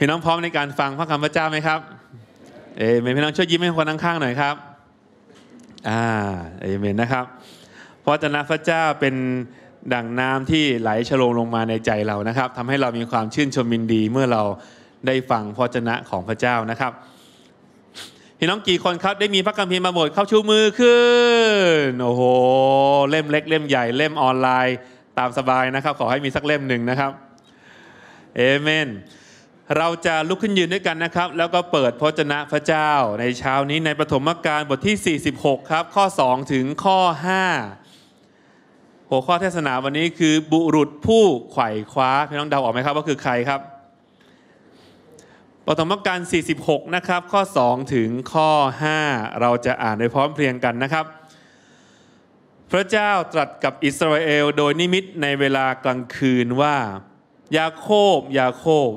พี่น้องพร้อมในการฟังพระคำพระเจ้าไหมครับเอเมนพี่น้องช่วยยิ้มให้คนข้างๆหน่อยครับ อ่า เอเมนนะครับเพราะจนะพระเจ้าเป็นดั่งน้ำที่ไหลชโลงลงมาในใจเรานะครับ ทำให้เรามีความชื่นชมยินดีเมื่อเราได้ฟังพระจนะของพระเจ้านะครับ พี่น้องกี่คนครับได้มีพระคัมภีร์มาบมดเข้าชูมือขึ้น โอ้โห เล่มเล็กเล่มใหญ่เล่มออนไลน์ตามสบายนะครับ ขอให้มีสักเล่มหนึ่งนะครับ เอเมนเราจะลุกขึ้นยืนด้วยกันนะครับ แล้วก็เปิดพระจนะ พระเจ้าในเช้านี้ในปฐมกาลบทที่ 46 ครับ ข้อ 2 ถึงข้อ 5 หัวข้อเทศนาวันนี้คือบุรุษผู้ไขว่คว้าพี่น้องเดาออกไหมครับว่าคือใครครับปฐมกาล46 นะครับ ข้อ 2 ถึงข้อ 5 เราจะอ่านในพร้อมเพรียงกันนะครับ พระเจ้าตรัสกับอิสราเอลโดยนิมิตในเวลากลางคืนว่า ยาโคบยาโคบ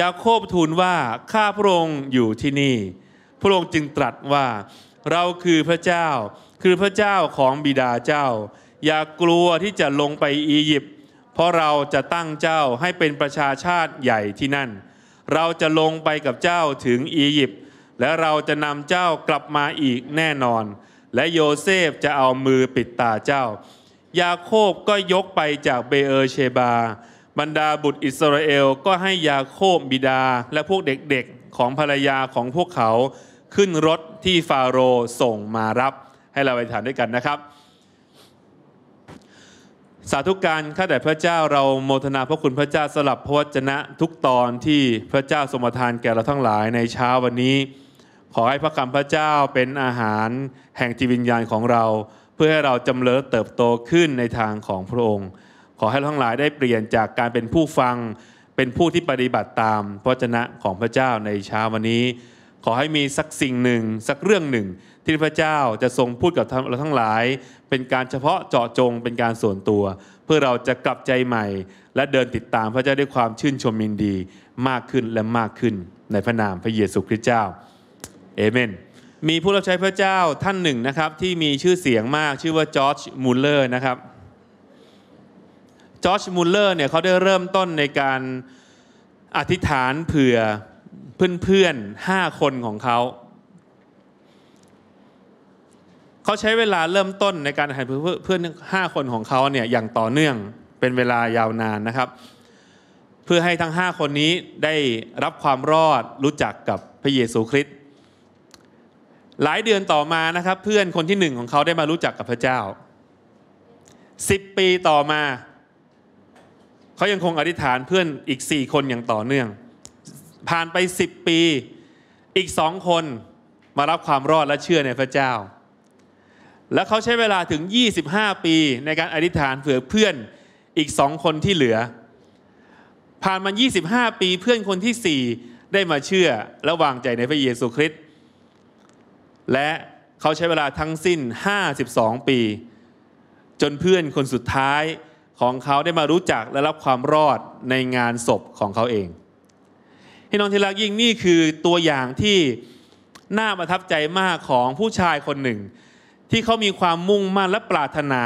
ยาโคบทูลว่าข้าพระองค์อยู่ที่นี่ พระองค์จึงตรัสว่า เราคือพระเจ้าคือพระเจ้าของบิดาเจ้า อย่ากลัวที่จะลงไปอียิปต์เพราะเราจะตั้งเจ้าให้เป็นประชาชาติใหญ่ที่นั่น เราจะลงไปกับเจ้าถึงอียิปต์และเราจะนำเจ้ากลับมาอีกแน่นอน และโยเซฟจะเอามือปิดตาเจ้า ยาโคบก็ยกไปจากเบเอเชบาบรรดาบุตรอิสราเอล ก็ให้ยาโคบบิดาและพวกเด็กๆของภรรยาของพวกเขาขึ้นรถที่ฟาโรห์ส่งมารับให้เราไปถานด้วยกันนะครับ สาธุการข้าแต่พระเจ้าเราโมทนาพระคุณพระเจ้าสลับ พระวจนะทุกตอนที่พระเจ้าสมทานแก่เราทั้งหลายในเช้าวันนี้ ขอให้พระคำพระเจ้าเป็นอาหารแห่งจิตวิญญาณของเรา เพื่อให้เราจำเริญเติบโตขึ้นในทางของพระองค์ขอให้เราทั้งหลายได้เปลี่ยนจากการเป็นผู้ฟังเป็นผู้ที่ปฏิบัติตามพระเจนะของพระเจ้าในเช้าวันนี้ ขอให้มีสักสิ่งหนึ่ง สักเรื่องหนึ่ง ที่พระเจ้าจะทรงพูดกับเราทั้งหลาย เป็นการเฉพาะเจาะจงเป็นการส่วนตัว เพื่อเราจะกลับใจใหม่ และเดินติดตามพระเจ้าด้วยความชื่นชมยินดีมากขึ้นและมากขึ้นในพระนามพระเยซูคริสต์เจ้าเอเมนมีผู้รับใช้พระเจ้าท่านหนึ่งนะครับที่มีชื่อเสียงมากชื่อว่าจอร์จมูลเลอร์นะครับจอร์จมูลเลอร์เนี่ยเขาได้เริ่มต้นในการอธิษฐานเผื่อเพื่อนๆห้าคนของเขาเขาใช้เวลาเริ่มต้นในการอธิษฐานเพื่อเพื่อนห้าคนของเขาเนี่ยอย่างต่อเนื่องเป็นเวลายาวนานนะครับ เพื่อให้ทั้งห้าคนนี้ได้รับความรอดรู้จักกับพระเยซูคริสต์หลายเดือนต่อมานะครับเพื่อนคนที่หนึ่งของเขาได้มารู้จักกับพระเจ้าสิบปีต่อมาเขายังคงอธิษฐานเพื่อนอีก 4 คนอย่างต่อเนื่อง ผ่านไป 10 ปีอีกสองคนมารับความรอดและ เชื่อในพระเจ้า และเขาใช้เวลาถึง 25 ปีในการอธิษฐานเผื่อเพื่อนอีกสองคนที่เหลือ ผ่านมา 25 ปีเพื่อนคนที่4ได้มาเชื่อและวางใจในพระเยซูคริสต์และเขาใช้เวลาทั้งสิ้น 52 ปี จนเพื่อนคนสุดท้ายของเขาได้มารู้จักและรับความรอดในงานศพของเขาเองพี่น้องที่รักยิ่ง นี่คือตัวอย่างที่ น่าประทับใจมากของผู้ชายคนหนึ่ง ที่เขามีความมุ่งมั่นและปรารถนา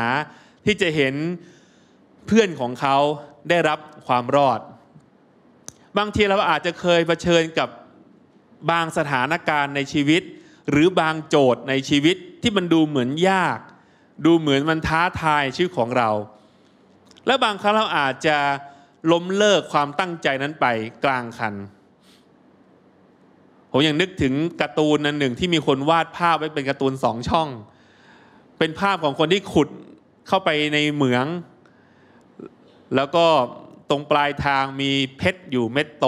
ที่จะเห็นเพื่อนของเขาได้รับความรอด บางทีเราอาจจะเคยเผชิญกับบางสถานการณ์ในชีวิต หรือบางโจทย์ในชีวิตที่มันดูเหมือนยาก ดูเหมือนมันท้าทายชื่อของเราและบางครั้งเราอาจจะล้มเลิกความตั้งใจนั้นไปกลางคันผมยังนึกถึงการ์ตูนนันหนึ่งที่มีคนวาดภาพไว้เป็นการ์ตูนสองช่อง เป็นภาพของคนที่ขุดเข้าไปในเหมือง แล้วก็ตรงปลายทางมีเพชรอยู่เม็ดโต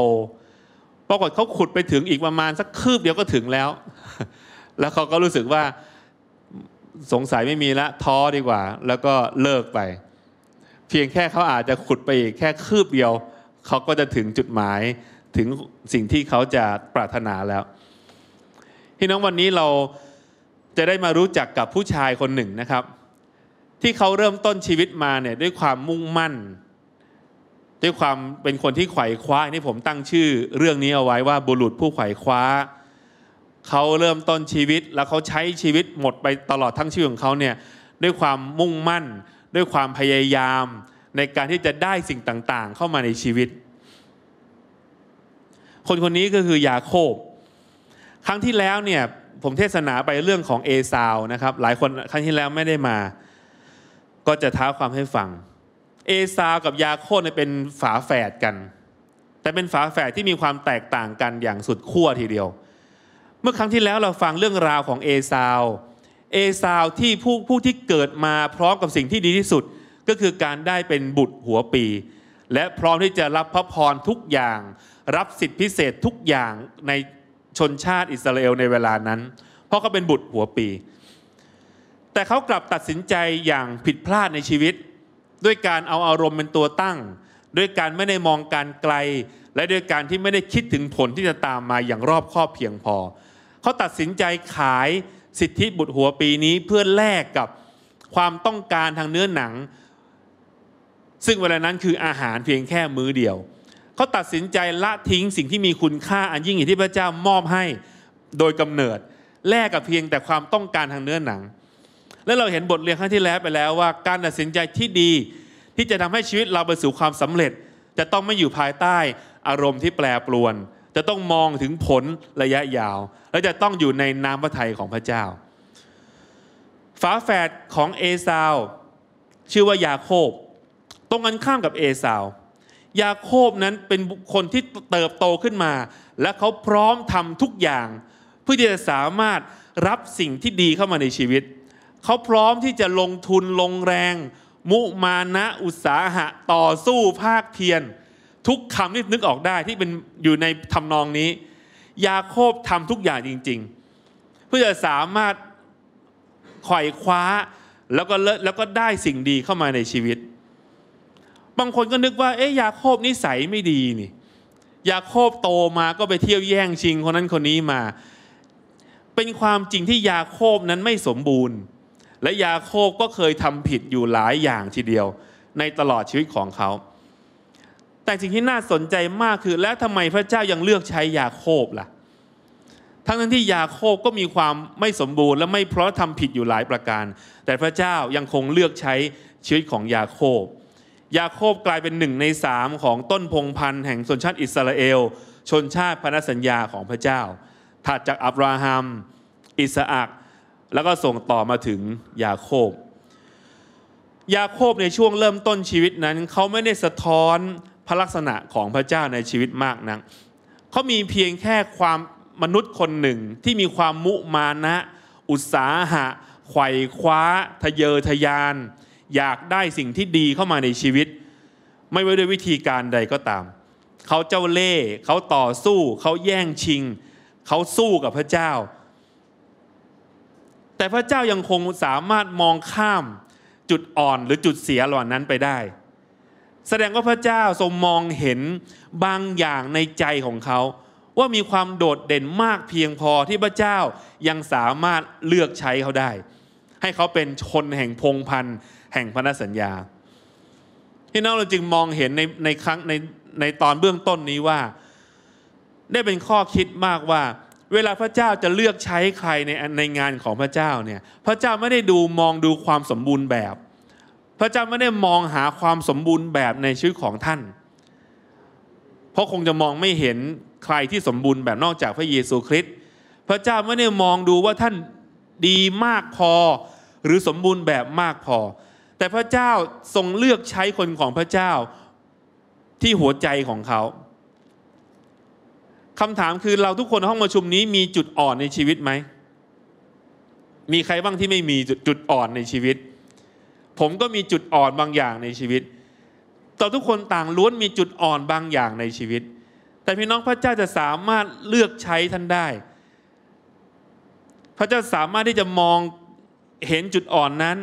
ปรากฏเขาขุดไปถึงอีกประมาณสักคืบเดียวก็ถึงแล้ว แล้วเขาก็รู้สึกว่าสงสัยไม่มีละท้อดีกว่า แล้วก็เลิกไปเพียงแค่เขาอาจจะขุดไปอีกแค่คืบเดียวเขาก็จะถึงจุดหมายถึงสิ่งที่เขาจะปรารถนาแล้วพี่น้องวันนี้เราจะได้มารู้จักกับผู้ชายคนหนึ่งนะครับ ที่เขาเริ่มต้นชีวิตมาเนี่ยด้วยความมุ่งมั่น ด้วยความเป็นคนที่ไขว่คว้านี่ผมตั้งชื่อเรื่องนี้เอาไว้ว่าบุรุษผู้ไขว่คว้าเขาเริ่มต้นชีวิต แล้วเขาใช้ชีวิตหมดไปตลอดทั้งชีวิตของเขาเนี่ยด้วยความมุ่งมั่นด้วยความพยายามในการที่จะได้สิ่งต่างๆ เข้ามาในชีวิต คนคนนี้ก็คือยาโคบ ครั้งที่แล้วเนี่ยผมเทศนาไปเรื่องของเอซาวนะครับ หลายคนครั้งที่แล้วไม่ได้มา ก็จะท้าความให้ฟัง เอซาวกับยาโคบเป็นฝาแฝดกัน แต่เป็นฝาแฝดที่มีความแตกต่างกันอย่างสุดขั้วทีเดียว เมื่อครั้งที่แล้วเราฟังเรื่องราวของเอซาวเอสาวที่ผู้ผู้ที่เกิดมาพร้อมกับสิ่งที่ดีที่สุดก็คือการได้เป็นบุตรหัวปี และพร้อมที่จะรับพระพรทุกอย่าง รับสิทธิพิเศษทุกอย่างในชนชาติอิสราเอลในเวลานั้น เพราะเขาเป็นบุตรหัวปี แต่เขากลับตัดสินใจอย่างผิดพลาดในชีวิต ด้วยการเอาอารมณ์เป็นตัวตั้ง ด้วยการไม่ได้มองการไกลและด้วยการที่ไม่ได้คิดถึงผลที่จะตามมาอย่างรอบคอบเพียงพอ เขาตัดสินใจขายสิทธิบุตรหัวปีนี้เพื่อแลกกับความต้องการทางเนื้อหนัง ซึ่งเวลานั้นคืออาหารเพียงแค่มื้อเดียว เขาตัดสินใจละทิ้งสิ่งที่มีคุณค่าอันยิ่งใหญ่ที่พระเจ้ามอบให้โดยกำเนิดแลกกับเพียงแต่ความต้องการทางเนื้อหนัง และเราเห็นบทเรียนครั้งที่แล้วไปแล้วว่า การตัดสินใจที่ดีที่จะทำให้ชีวิตเราไปสู่ความสำเร็จ จะต้องไม่อยู่ภายใต้อารมณ์ที่แปรปรวนจะต้องมองถึงผลระยะยาว และจะต้องอยู่ในน้ำพระทัยของพระเจ้าฝาแฝดของเอซาวชื่อว่ายาโคบตรงกันข้ามกับเอซาวยาโคบนั้นเป็นบุคคลที่เติบโตขึ้นมา และเขาพร้อมทำทุกอย่าง เพื่อที่จะสามารถรับสิ่งที่ดีเข้ามาในชีวิต เขาพร้อมที่จะลงทุนลงแรง มุมานะ อุตสาหะต่อสู้ภาคเพียรทุกคำที่นึกออกได้ที่เป็นอยู่ในทำนองนี้ ยาโคบทำทุกอย่างจริง ๆ เพื่อจะสามารถไขวยคว้าแล้วก็แล้วก็ได้สิ่งดีเข้ามาในชีวิต บางคนก็นึกว่า เอ๊ยยาโคบนิสัยไม่ดีนี่ ยาโคบโตมาก็ไปเที่ยวแย่งชิงคนนั้นคนนี้มา เป็นความจริงที่ยาโคบนั้นไม่สมบูรณ์ และยาโคบก็เคยทำผิดอยู่หลายอย่างทีเดียว ในตลอดชีวิตของเขาแต่สิ่งที่น่าสนใจมากคือแล้วทำไมพระเจ้ายังเลือกใช้ยาโคบล่ะ ทั้งนั้นที่ยาโคบก็มีความไม่สมบูรณ์และไม่เพราะทำผิดอยู่หลายประการ แต่พระเจ้ายังคงเลือกใช้ชีวิตของยาโคบ ยาโคบกลายเป็นหนึ่งในสามของต้นพงพันธุ์แห่งชนชาติ อิสราเอล ชนชาติพันธสัญญาของพระเจ้า ถัดจากอับราฮัมอิสอักแล้วก็ส่งต่อมาถึงยาโคบยาโคบในช่วงเริ่มต้นชีวิตนั้น เขาไม่ได้สะท้อนพระลักษณะของพระเจ้าในชีวิตมากนักเขามีเพียงแค่ความมนุษย์คนหนึ่งที่มีความมุมานะ อุตสาหะไขว่คว้าทะเยอทะยาน อยากได้สิ่งที่ดีเข้ามาในชีวิต ไม่ว่าด้วยวิธีการใดก็ตามเขาเจ้าเล่ห์เขาต่อสู้เขาแย่งชิงเขาสู้กับพระเจ้า แต่พระเจ้ายังคงสามารถมองข้ามจุดอ่อนหรือจุดเสียหล่านั้นไปได้แสดงว่าพระเจ้าทรงมองเห็นบางอย่างในใจของเขา ว่ามีความโดดเด่นมากเพียงพอที่พระเจ้ายังสามารถเลือกใช้เขาได้ ให้เขาเป็นชนแห่งพงพันธ์แห่งพันธสัญญา ที่น้องเราจึงมองเห็นในในครั้งในในตอนเบื้องต้นนี้ว่าได้เป็นข้อคิดมากว่า เวลาพระเจ้าจะเลือกใช้ใครในในงานของพระเจ้าเนี่ยพระเจ้าไม่ได้ดูมองดูความสมบูรณ์แบบพระเจ้าไม่ได้มองหาความสมบูรณ์แบบในชีวิตของท่าน เพราะคงจะมองไม่เห็นใครที่สมบูรณ์แบบนอกจากพระเยซูคริสต์ พระเจ้าไม่ได้มองดูว่าท่านดีมากพอหรือสมบูรณ์แบบมากพอ แต่พระเจ้าทรงเลือกใช้คนของพระเจ้าที่หัวใจของเขา คำถามคือเราทุกคนห้องประชุมนี้มีจุดอ่อนในชีวิตไหม มีใครบ้างที่ไม่มีจุดอ่อนในชีวิตผมก็มีจุดอ่อนบางอย่างในชีวิต ต่อทุกคนต่างล้วนมีจุดอ่อนบางอย่างในชีวิต แต่พี่น้องพระเจ้าจะสามารถเลือกใช้ท่านได้ พระเจ้าสามารถที่จะมองเห็นจุดอ่อนนั้น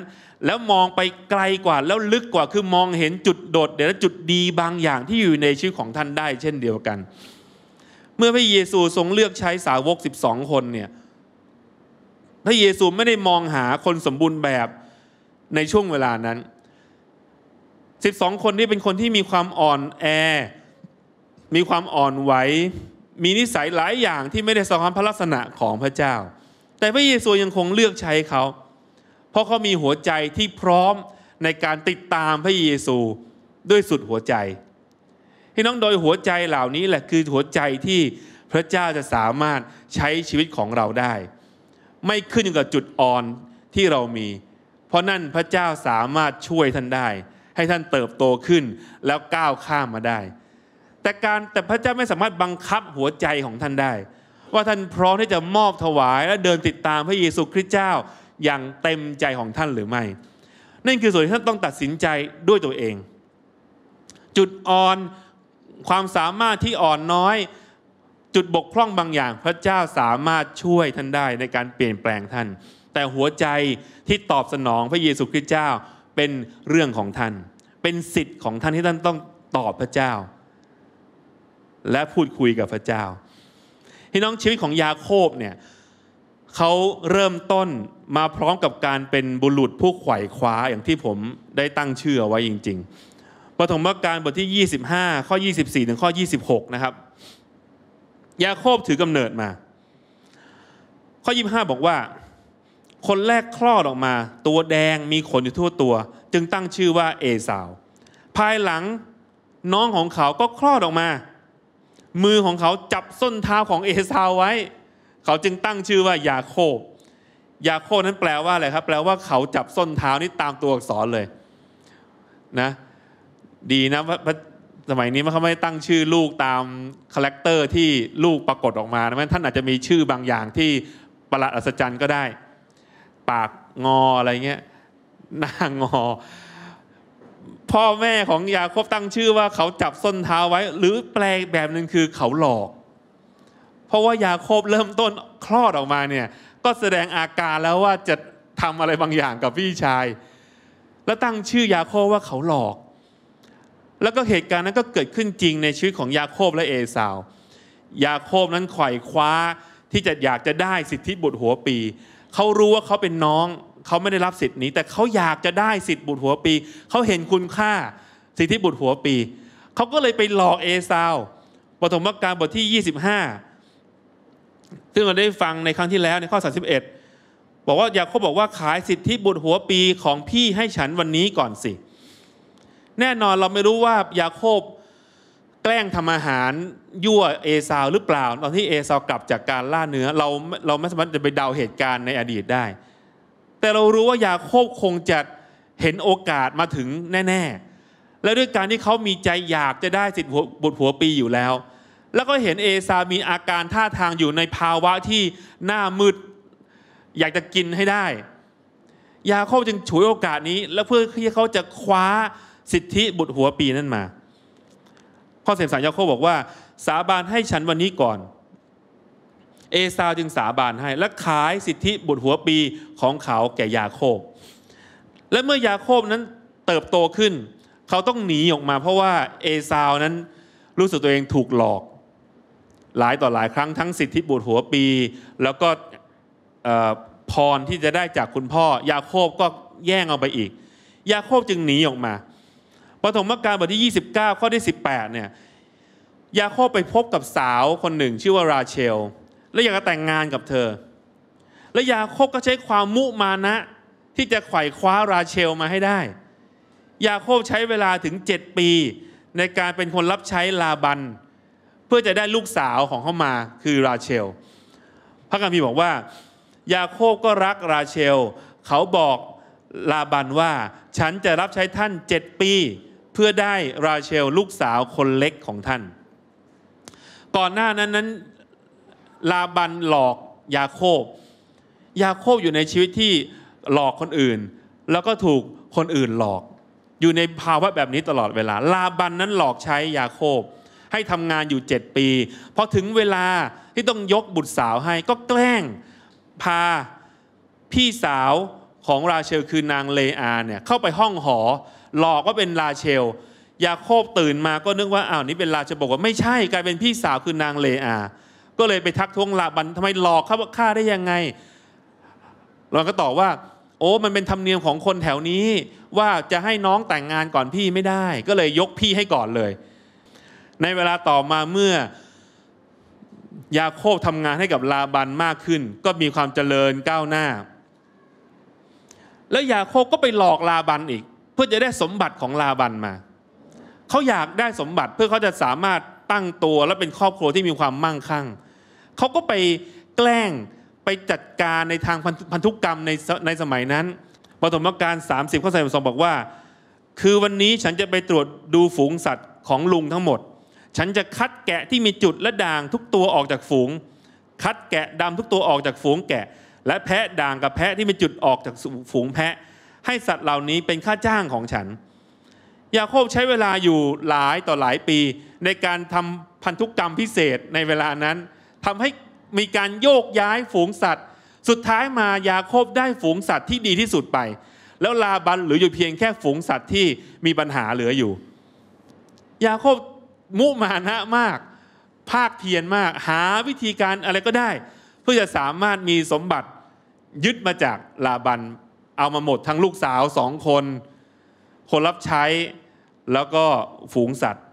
แล้วมองไปไกลกว่าแล้วลึกกว่าคือมองเห็นจุดโดดเด่นและจุดดีบางอย่างที่อยู่ในชีวิตของท่านได้เช่นเดียวกัน เมื่อพระเยซูทรงเลือกใช้สาวก12คนเนี่ย พระเยซูไม่ได้มองหาคนสมบูรณ์แบบในช่วงเวลานั้น 12 คนนี้เป็นคนที่มีความอ่อนแอมีความอ่อนไหวมีนิสัยหลายอย่างที่ไม่ได้สอดคล้องพระลักษณะของพระเจ้า แต่พระเยซูยังคงเลือกใช้เขา เพราะเขามีหัวใจที่พร้อมในการติดตามพระเยซูด้วยสุดหัวใจพี่น้องโดยหัวใจเหล่านี้แหละคือหัวใจที่พระเจ้าจะสามารถใช้ชีวิตของเราได้ ไม่ขึ้นอยู่กับจุดอ่อนที่เรามีราะนั่นพระเจ้าสามารถช่วยท่านได้ ให้ท่านเติบโตขึ้นแล้วก้าวข้ามมาได้ แต่การแต่พระเจ้าไม่สามารถบังคับหัวใจของท่านได้ ว่าท่านพร้อมที่จะมอบถวายและเดินติดตามพระเยซูคริสต์เจ้าอย่างเต็มใจของท่านหรือไม่นั่นคือส่วนที่ท่านต้องตัดสินใจด้วยตัวเอง จุดอ่อนความสามารถที่อ่อนน้อยจุดบกพร่องบางอย่างพระเจ้าสามารถช่วยท่านได้ในการเปลี่ยนแปลงท่านแต่หัวใจที่ตอบสนองพระเยซูคริสต์เจ้าเป็นเรื่องของท่าน เป็นสิทธิ์ของท่านที่ท่านต้องตอบพระเจ้า และพูดคุยกับพระเจ้า ที่น้องชีวิตของยาโคบเนี่ยเขาเริ่มต้นมาพร้อมกับการเป็นบุรุษผู้ขวายคว้าอย่างที่ผมได้ตั้งเชื่อไว้จริง ๆปฐมกาลบทที่ 25 ข้อ 24 ถึงข้อ 26 นะครับ ยาโคบถือกำเนิดมา ข้อ 25 บอกว่าคนแรกคลอดออกมา ตัวแดงมีขนอยู่ทั่วตัว จึงตั้งชื่อว่าเอสาวภายหลังน้องของเขาก็คลอดออกมา มือของเขาจับส้นเท้าของเอสาวไว้ เขาจึงตั้งชื่อว่า ยาโคบยาโคบนั้นแปลว่าอะไรครับแปลว่าเขาจับส้นเท้านี่ตามตัวอักษรเลยนะดีนะสมัยนี้มันเขาไม่ตั้งชื่อลูกตามคาแรคเตอร์ที่ลูกปรากฏออกมานะท่านอาจจะมีชื่อบางอย่างที่ประหลาดอัศจรรย์ก็ได้ปากงออะไรเงี้ยหน้างอพ่อแม่ของยาโคบตั้งชื่อว่าเขาจับส้นเท้าไว้ หรือแปลแบบหนึ่งคือเขาหลอก เพราะว่ายาโคบเริ่มต้นคลอดออกมาเนี่ยก็แสดงอาการแล้วว่าจะทำอะไรบางอย่างกับพี่ชาย แล้วตั้งชื่อยาโคบว่าเขาหลอก แล้วก็เหตุการณ์นั้นก็เกิดขึ้นจริงในชีวิตของยาโคบและเอสาว ยาโคบนั้นไขว่คว้าที่จะอยากจะได้สิทธิบุตรหัวปีเขารู้ว่าเขาเป็นน้องเขาไม่ได้รับสิทธิ์นี้ แต่เขาอยากจะได้สิทธิ์บุตรหัวปี เขาเห็นคุณค่าสิทธิบุตรหัวปี เขาก็เลยไปหลอกเอซาวปฐมกาลบทที่ 25ซึ่งเราได้ฟังในครั้งที่แล้วในข้อ 31 บอกว่ายาโคบบอกว่าขายสิทธิบุตรหัวปีของพี่ให้ฉันวันนี้ก่อนสิ แน่นอนเราไม่รู้ว่ายาโคบแกล้งทำอาหารยั่วเอซาวหรือเปล่า ตอนที่เอซาวกลับจากการล่าเนื้อเราเราไม่สามารถจะไปเดาเหตุการณ์ในอดีตได้ แต่เรารู้ว่ายาโคบคงจะเห็นโอกาสมาถึงแน่ ๆ และด้วยการที่เขามีใจอยากจะได้สิทธิ์บรหัวปีอยู่แล้ว แล้วก็เห็นเอซามีอาการท่าทางอยู่ในภาวะที่หน้ามืดอยากจะกินให้ได้ยาโคบจึงฉวยโอกาสนี้ และเพื่อที่เขาจะคว้าสิทธิบุตรหัวปีนั่นมาข้อเสียสายยาโคบบอกว่าสาบานให้ฉันวันนี้ก่อน เอซาวจึงสาบานให้และขายสิทธิบุตรหัวปีของเขาแก่ยาโคบ และเมื่อยาโคบนั้นเติบโตขึ้น เขาต้องหนีออกมา เพราะว่าเอซาวนั้นรู้สึกตัวเองถูกหลอก หลายต่อหลายครั้งทั้งสิทธิบุตรหัวปี แล้วก็พรที่จะได้จากคุณพ่อ ยาโคบก็แย่งเอาไปอีก ยาโคบจึงหนีออกมาปฐมกาลบทที่ 29 ข้อที่ 18 เนี่ย ยาโคบไปพบกับสาวคนหนึ่งชื่อว่าราเชล และอยากจะแต่งงานกับเธอ และยาโคบก็ใช้ความมุมานะ ที่จะไขว่คว้าราเชลมาให้ได้ ยาโคบใช้เวลาถึง 7 ปี ในการเป็นคนรับใช้ลาบัน เพื่อจะได้ลูกสาวของเขามาคือราเชล พระคัมภีร์บอกว่า ยาโคบก็รักราเชล เขาบอกลาบันว่าฉันจะรับใช้ท่านเจ็ดปีเพื่อได้ราเชลลูกสาวคนเล็กของท่าน ก่อนหน้านั้นนั้นลาบันหลอกยาโคบ ยาโคบอยู่ในชีวิตที่หลอกคนอื่น แล้วก็ถูกคนอื่นหลอก อยู่ในภาวะแบบนี้ตลอดเวลา ลาบันนั้นหลอกใช้ยาโคบให้ทำงานอยู่ 7 ปีพอถึงเวลาที่ต้องยกบุตรสาวให้ก็แกล้งพาพี่สาวของราเชลคือนางเลอาเนี่ยเข้าไปห้องหอหลอกว่าเป็นลาเชล ยาโคบตื่นมาก็นึกว่าอ้าวนี่เป็นลาเชลบอกว่าไม่ใช่กลายเป็นพี่สาวคือนางเลอา ก็เลยไปทักท้วงลาบันทำไมหลอกเขาว่าฆ่าได้ยังไง เราก็ตอบว่า โอ้มันเป็นธรรมเนียมของคนแถวนี้ ว่าจะให้น้องแต่งงานก่อนพี่ไม่ได้ ก็เลยยกพี่ให้ก่อนเลย ในเวลาต่อมาเมื่อ ยาโคบทำงานให้กับลาบันมากขึ้น ก็มีความเจริญก้าวหน้า แล้วยาโคบก็ไปหลอกลาบันอีกเพื่อจะได้สมบัติของลาบันมา เขาอยากได้สมบัติเพื่อเขาจะสามารถตั้งตัวและเป็นครอบครัวที่มีความมั่งคั่ง เขาก็ไปแกล้งไปจัดการในทางพันธุกกรรมในในสมัยนั้นปฐมกาล30ข้อสองบอกว่า คือวันนี้ฉันจะไปตรวจดูฝูงสัตว์ของลุงทั้งหมด ฉันจะคัดแกะที่มีจุดและด่าง ทุกตัวออกจากฝูง คัดแกะดำทุกตัวออกจากฝูงแกะ และแพะด่างกับแพะที่มีจุดออกจากฝูงแพะให้สัตว์เหล่านี้เป็นค่าจ้างของฉัน ยาโคบใช้เวลาอยู่หลายต่อหลายปี ในการทำพันธุกกรรมพิเศษในเวลานั้นทำให้มีการโยกย้ายฝูงสัตว์ สุดท้ายมายาโคบได้ฝูงสัตว์ที่ดีที่สุดไป แล้วลาบันหรืออยู่เพียงแค่ฝูงสัตว์ที่มีปัญหาเหลืออยู่ ยาโคบมุมานะมากภาคเพียรมากหาวิธีการอะไรก็ได้ เพื่อจะสามารถมีสมบัติยึดมาจากลาบันเอามาหมด ทั้งลูกสาวสองคนคนรับใช้แล้วก็ฝูงสัตว์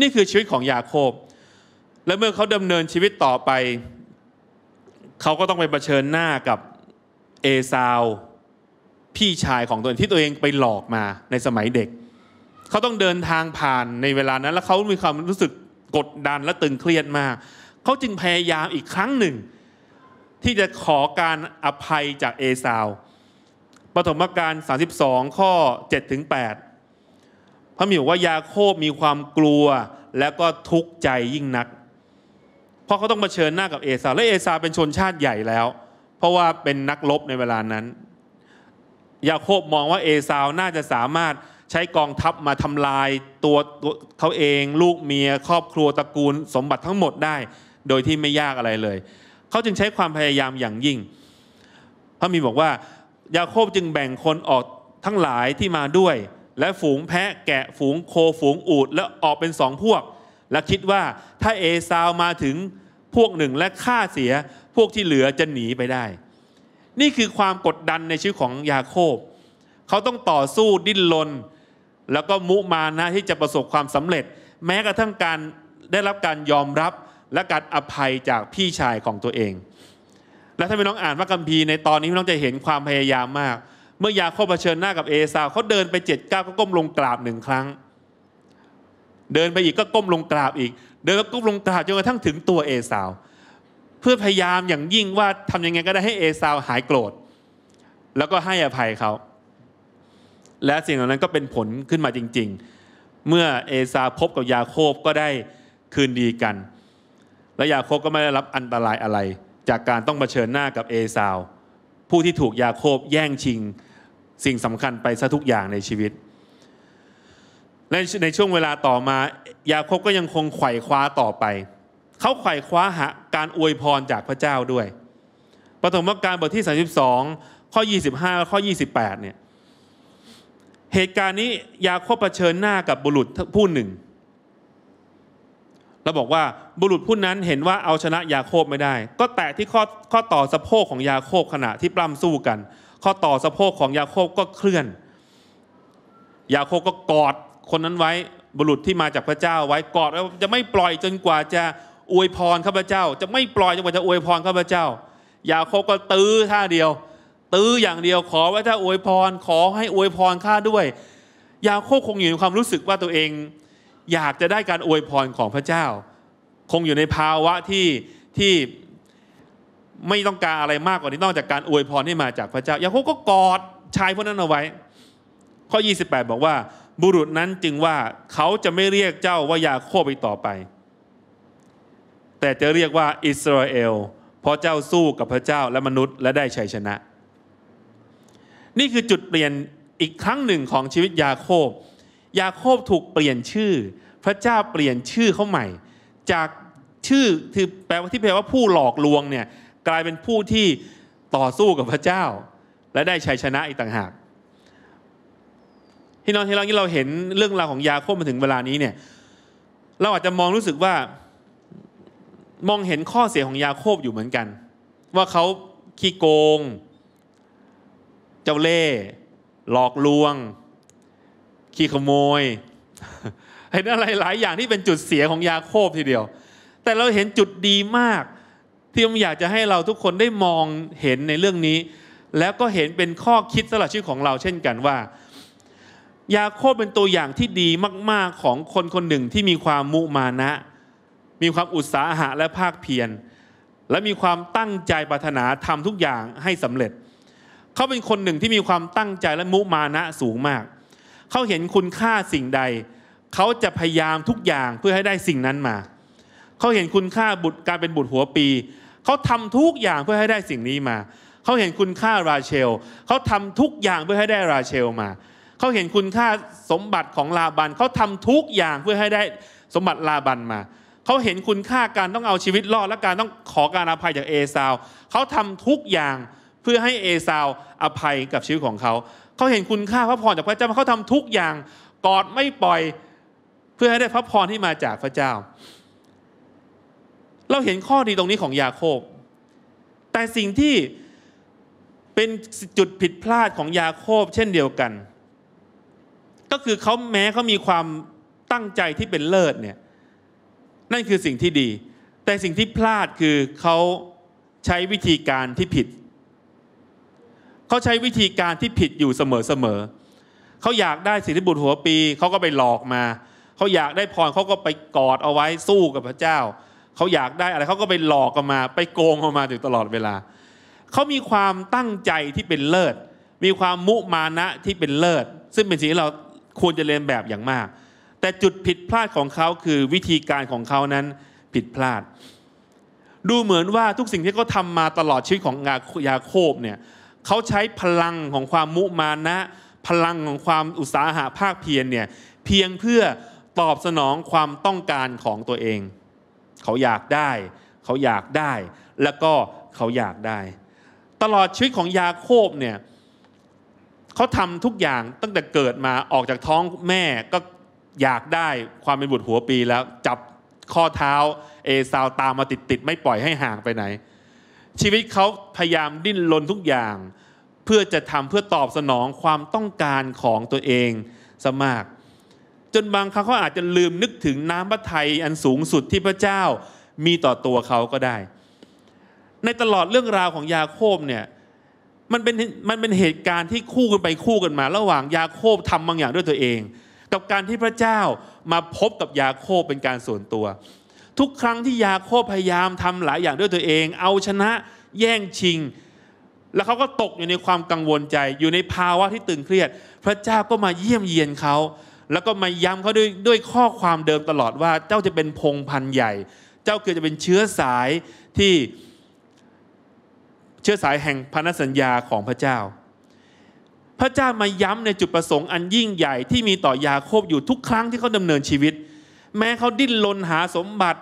นี่คือชีวิตของยาโคบ และเมื่อเขาดำเนินชีวิตต่อไป เขาก็ต้องไปเผชิญหน้ากับเอซาว พี่ชายของตัวเองที่ตัวเองไปหลอกมาในสมัยเด็ก เขาต้องเดินทางผ่านในเวลานั้น แล้วเขามีความรู้สึกกดดันและตึงเครียดมากเขาจึงพยายามอีกครั้งหนึ่งที่จะขอการอภัยจากเอสาวปฐมกาล32 ข้อ7ถึง8พระมิวว่ายาโคบมีความกลัวแล้วก็ทุกข์ใจยิ่งนัก เพราะเขาต้องมาเชิญหน้ากับเอสาว และเอสาวเป็นชนชาติใหญ่แล้ว เพราะว่าเป็นนักรบในเวลานั้นยาโคบมองว่าเอสาวน่าจะสามารถใช้กองทัพมาทำลายตัวตัวเขาเองลูกเมีย ครอบครัวตระกูลสมบัติทั้งหมดได้โดยที่ไม่ยากอะไรเลยเขาจึงใช้ความพยายามอย่างยิ่ง พระมีบอกว่า ยาโคบจึงแบ่งคนออกทั้งหลายที่มาด้วย และฝูงแพะแกะฝูงโคฝูงอูดและออกเป็นสองพวก และคิดว่าถ้าเอซาวมาถึงพวกหนึ่งและฆ่าเสียพวกที่เหลือจะหนีไปได้ นี่คือความกดดันในชีวิตของยาโคบ เขาต้องต่อสู้ดิ้นรนแล้วก็มุมานะที่จะประสบความสำเร็จ แม้กระทั่งการได้รับการยอมรับและการอภัยจากพี่ชายของตัวเอง และถ้าพี่น้องอ่านพระคัมภีร์ในตอนนี้พี่น้องจะเห็นความพยายามมาก เมื่อยาโคบเผชิญหน้ากับเอซาวเขาเดินไปเจ็ดก้าวก็ก้มลงกราบหนึ่งครั้ง เดินไปอีกก็ก้มลงกราบอีก เดินก็ก้มลงกราบจนกระทั่งถึงตัวเอซาว เพื่อพยายามอย่างยิ่งว่าทํำยังไงก็ได้ให้เอซาวหายโกรธ แล้วก็ให้อภัยเขา และสิ่งเหล่านั้นก็เป็นผลขึ้นมาจริง ๆ เมื่อเอซาวพบกับยาโคบก็ได้คืนดีกันและยาโคบก็ไม่ได้รับอันตรายอะไร จากการต้องเผชิญหน้ากับเอซาว ผู้ที่ถูกยาโคบแย่งชิง สิ่งสำคัญไปซะทุกอย่างในชีวิตในในช่วงเวลาต่อมา ยาโคบก็ยังคงไขว่คว้าต่อไปเขาไขว่คว้าหาการอวยพรจากพระเจ้าด้วยปฐมกาลบทที่ 32 ข้อ 25และข้อ 28 เนี่ยเหตุการณ์นี้ยาโคบเผชิญหน้ากับบุรุษผู้หนึ่งแล้วบอกว่าบุรุษผู้นั้นเห็นว่าเอาชนะยาโคบไม่ได้ ก็แตะที่ข้อข้อต่อสะโพกของยาโคบขณะที่ปล้ำสู้กัน ข้อต่อสะโพกของยาโคบก็เคลื่อนยาโคบก็กอดคนนั้นไว้บุรุษที่มาจากพระเจ้า ไว้กอดไว้จะไม่ปล่อยจนกว่าจะอวยพรข้าพเจ้า จะไม่ปล่อยจนกว่าจะอวยพรข้าพเจ้า ยาโคบก็ตื้อท่าเดียว ตื้ออย่างเดียวขอว่าถ้าอวยพรขอให้อวยพรข้าด้วย ยาโคบคงอยู่ในความรู้สึกว่าตัวเองอยากจะได้การอวยพรของพระเจ้า คงอยู่ในภาวะที่ที่ไม่ต้องการอะไรมากกว่านี้นอกจากการอวยพรที่มาจากพระเจ้ายาโคบก็กอดชายพวกนั้นเอาไว้ ข้อ 28 บอกว่า บุรุษนั้นจึงว่าเขาจะไม่เรียกเจ้าว่ายาโคบอีกต่อไป แต่จะเรียกว่าอิสราเอลเพราะเจ้าสู้กับพระเจ้าและมนุษย์และได้ชัยชนะ นี่คือจุดเปลี่ยนอีกครั้งหนึ่งของชีวิตยาโคบยาโคบถูกเปลี่ยนชื่อพระเจ้าเปลี่ยนชื่อเขาใหม่ จากชื่อคือแปลว่าที่แปลว่าผู้หลอกลวงเนี่ยกลายเป็นผู้ที่ต่อสู้กับพระเจ้า และได้ชัยชนะอีกต่างหากที่น้องที่เราที่เราเห็นเรื่องราวของยาโคบมาถึงเวลานี้เนี่ย เราอาจจะมองรู้สึกว่ามองเห็นข้อเสียของยาโคบอยู่เหมือนกัน ว่าเขาขี้โกง เจ้าเล่ห์หลอกลวงขี้ขโมยเห็นอะไรหลายอย่างที่เป็นจุดเสียของยาโคบทีเดียว แต่เราเห็นจุดดีมาก ที่ผมอยากจะให้เราทุกคนได้มองเห็นในเรื่องนี้ แล้วก็เห็นเป็นข้อคิดสำหรับชีวิตของเราเช่นกันว่า ยาโคบเป็นตัวอย่างที่ดีมาก ๆของคนคนหนึ่งที่มีความมุมานะ มีความอุตสาหะและภาคเพียร และมีความตั้งใจปรารถนาทำทุกอย่างให้สำเร็จ เขาเป็นคนหนึ่งที่มีความตั้งใจและมุมานะสูงมากเขาเห็นคุณค่าสิ่งใด เขาจะพยายามทุกอย่างเพื่อให้ได้สิ่งนั้นมา เขาเห็นคุณค่าบุตรการเป็นบุตรหัวปี เขาทำทุกอย่างเพื่อให้ได้สิ่งนี้มา เขาเห็นคุณค่าราเชล เขาทำทุกอย่างเพื่อให้ได้ราเชลมา เขาเห็นคุณค่าสมบัติของลาบัน เขาทำทุกอย่างเพื่อให้ได้สมบัติลาบันมา เขาเห็นคุณค่าการต้องเอาชีวิตรอดและการต้องขอการอภัยจากเอซาว เขาทำทุกอย่างเพื่อให้เอซาวอภัยกับชีวิตของเขาเขาเห็นคุณค่าพระพรจากพระเจ้าเขาทำทุกอย่าง กอดไม่ปล่อยเพื่อให้ได้พระพรที่มาจากพระเจ้า เราเห็นข้อดีตรงนี้ของยาโคบ แต่สิ่งที่เป็นจุดผิดพลาดของยาโคบเช่นเดียวกัน ก็คือเขาแม้เขามีความตั้งใจที่เป็นเลิศเนี่ย นั่นคือสิ่งที่ดี แต่สิ่งที่พลาดคือเขาใช้วิธีการที่ผิดเขาใช้วิธีการที่ผิดอยู่เสมอๆเขาอยากได้สิทธิบุตรหัวปีเขาก็ไปหลอกมา เขาอยากได้พรเขาก็ไปกอดเอาไว้สู้กับพระเจ้า เขาอยากได้อะไรเขาก็ไปหลอกกันมาไปโกงกันมาอยู่ตลอดเวลา เขามีความตั้งใจที่เป็นเลิศ มีความมุมานะที่เป็นเลิศ ซึ่งเป็นสิ่งที่เราควรจะเรียนแบบอย่างมาก แต่จุดผิดพลาดของเขาคือวิธีการของเขานั้นผิดพลาด ดูเหมือนว่าทุกสิ่งที่เขาทามาตลอดชีวิตของยาโคบเนี่ยเขาใช้พลังของความมุมานะ พลังของความอุตสาหะภาคเพียรเนี่ยเพียงเพื่อตอบสนองความต้องการของตัวเอง เขาอยากได้ เขาอยากได้ แล้วก็เขาอยากได้ ตลอดชีวิตของยาโคบเนี่ยเขาทำทุกอย่างตั้งแต่เกิดมาออกจากท้องแม่ก็อยากได้ความเป็นบุตรหัวปีแล้วจับข้อเท้าเอซาวตามมาติดๆไม่ปล่อยให้ห่างไปไหนชีวิตเขาพยายามดิ้นรนทุกอย่าง เพื่อจะทำเพื่อตอบสนองความต้องการของตัวเองสมากจนบางครั้งเขาอาจจะลืมนึกถึงน้ำพระทัยอันสูงสุดที่พระเจ้ามีต่อตัวเขาก็ได้ ในตลอดเรื่องราวของยาโคบเนี่ยมันเป็นมันเป็นเหตุการณ์ที่คู่กันไปคู่กันมา ระหว่างยาโคบทำบางอย่างด้วยตัวเอง กับการที่พระเจ้ามาพบกับยาโคบเป็นการส่วนตัวทุกครั้งที่ยาโคบพยายามทำหลายอย่างด้วยตัวเอง เอาชนะแย่งชิง แล้วเขาก็ตกอยู่ในความกังวลใจอยู่ในภาวะที่ตึงเครียดพระเจ้าก็มาเยี่ยมเยียนเขาแล้วก็มาย้ำเขาด้วยด้วยข้อความเดิมตลอดว่าเจ้าจะเป็นพงพันใหญ่ เจ้าเกิดจะเป็นเชื้อสายที่เชื้อสายแห่งพันธสัญญาของพระเจ้า พระเจ้ามาย้ำในจุดประสงค์อันยิ่งใหญ่ที่มีต่อยาโคบอยู่ทุกครั้งที่เขาดำเนินชีวิตแม้เขาดิ้นรนหาสมบัติ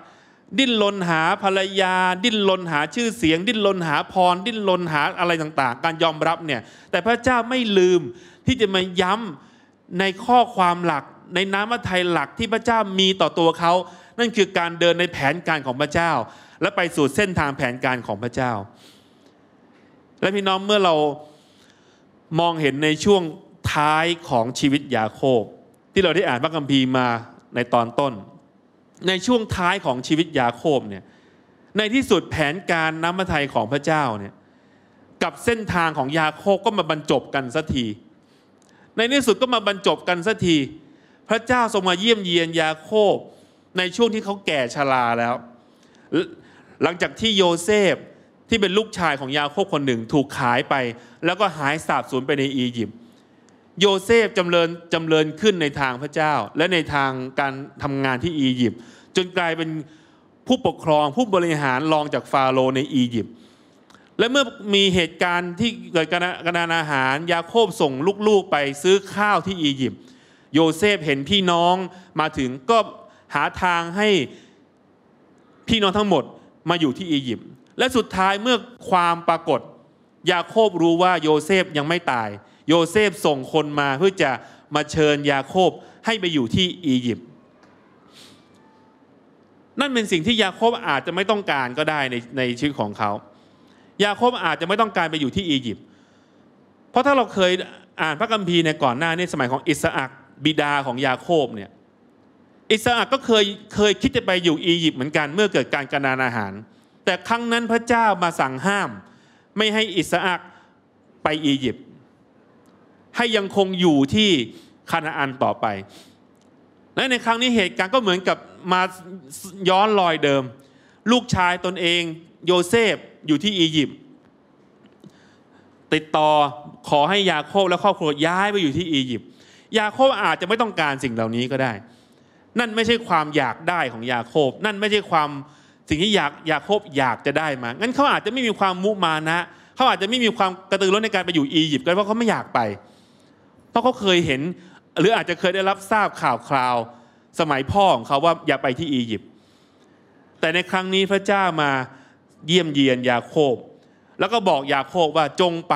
ดิ้นรนหาภรรยา ดิ้นรนหาชื่อเสียง ดิ้นรนหาพร ดิ้นรนหาอะไรต่าง ๆ การยอมรับเนี่ยแต่พระเจ้าไม่ลืมที่จะมาย้ำในข้อความหลัก ในน้ำพระทัยหลักที่พระเจ้ามีต่อตัวเขานั่นคือการเดินในแผนการของพระเจ้า และไปสู่เส้นทางแผนการของพระเจ้า และพี่น้องเมื่อเรามองเห็นในช่วงท้ายของชีวิตยาโคบที่เราได้อ่านพระคัมภีร์มาในตอนต้น ในช่วงท้ายของชีวิตยาโคบเนี่ยในที่สุดแผนการน้ำพระทัยของพระเจ้าเนี่ยกับเส้นทางของยาโคบก็มาบรรจบกันสักทีในที่สุดก็มาบรรจบกันสักทีพระเจ้าทรงมาเยี่ยมเยียนยาโคบในช่วงที่เขาแก่ชราแล้ว หลังจากที่โยเซฟที่เป็นลูกชายของยาโคบคนหนึ่งถูกขายไป แล้วก็หายสาบสูญไปในอียิปต์โยเซฟจำเริญจำเริญขึ้นในทางพระเจ้า และในทางการทำงานที่อียิปต์จนกลายเป็นผู้ปกครองผู้บริหารรองจากฟาโรในอียิปต์และเมื่อมีเหตุการณ์ที่เกิดการนานอาหาร ยาโคบส่งลูกๆไปซื้อข้าวที่อียิปต์โยเซฟเห็นพี่น้องมาถึงก็หาทางให้พี่น้องทั้งหมดมาอยู่ที่อียิปต์และสุดท้ายเมื่อความปรากฏยาโคบรู้ว่าโยเซฟยังไม่ตายโยเซฟส่งคนมาเพื่อจะมาเชิญยาโคบให้ไปอยู่ที่อียิปต์นั่นเป็นสิ่งที่ยาโคบอาจจะไม่ต้องการก็ได้ในในชีวิตของเขา ยาโคบอาจจะไม่ต้องการไปอยู่ที่อียิปต์เพราะถ้าเราเคยอ่านพระคัมภีร์ในก่อนหน้านี้สมัยของอิสอักบิดาของยาโคบเนี่ยอิสอักก็เคยเคยคิดจะไปอยู่อียิปต์เหมือนกันเมื่อเกิดการกระนานอาหาร แต่ครั้งนั้นพระเจ้ามาสั่งห้ามไม่ให้อิสอักไปอียิปต์ให้ยังคงอยู่ที่คานาอันต่อไป และในครั้งนี้เหตุการณ์ก็เหมือนกับมาย้อนรอยเดิม ลูกชายตนเอง โยเซฟอยู่ที่อียิปต์ติดต่อขอให้ยาโคบและครอบครัวย้ายไปอยู่ที่อียิปต์ยาโคบอาจจะไม่ต้องการสิ่งเหล่านี้ก็ได้ นั่นไม่ใช่ความอยากได้ของยาโคบนั่นไม่ใช่ความสิ่งที่อยากยาโคบอยากจะได้มา งั้นเขาอาจจะไม่มีความมุมานะ เขาอาจจะไม่มีความกระตือรือร้นในการไปอยู่อียิปต์ก็เพราะเขาไม่อยากไปเพราะเขาเคยเห็นหรืออาจจะเคยได้รับทราบข่าว คราว สมัยพ่อของเขาว่าอย่าไปที่อียิปต์แต่ในครั้งนี้พระเจ้ามาเยี่ยมเยียนยาโคบ แล้วก็บอกยาโคบว่าจงไป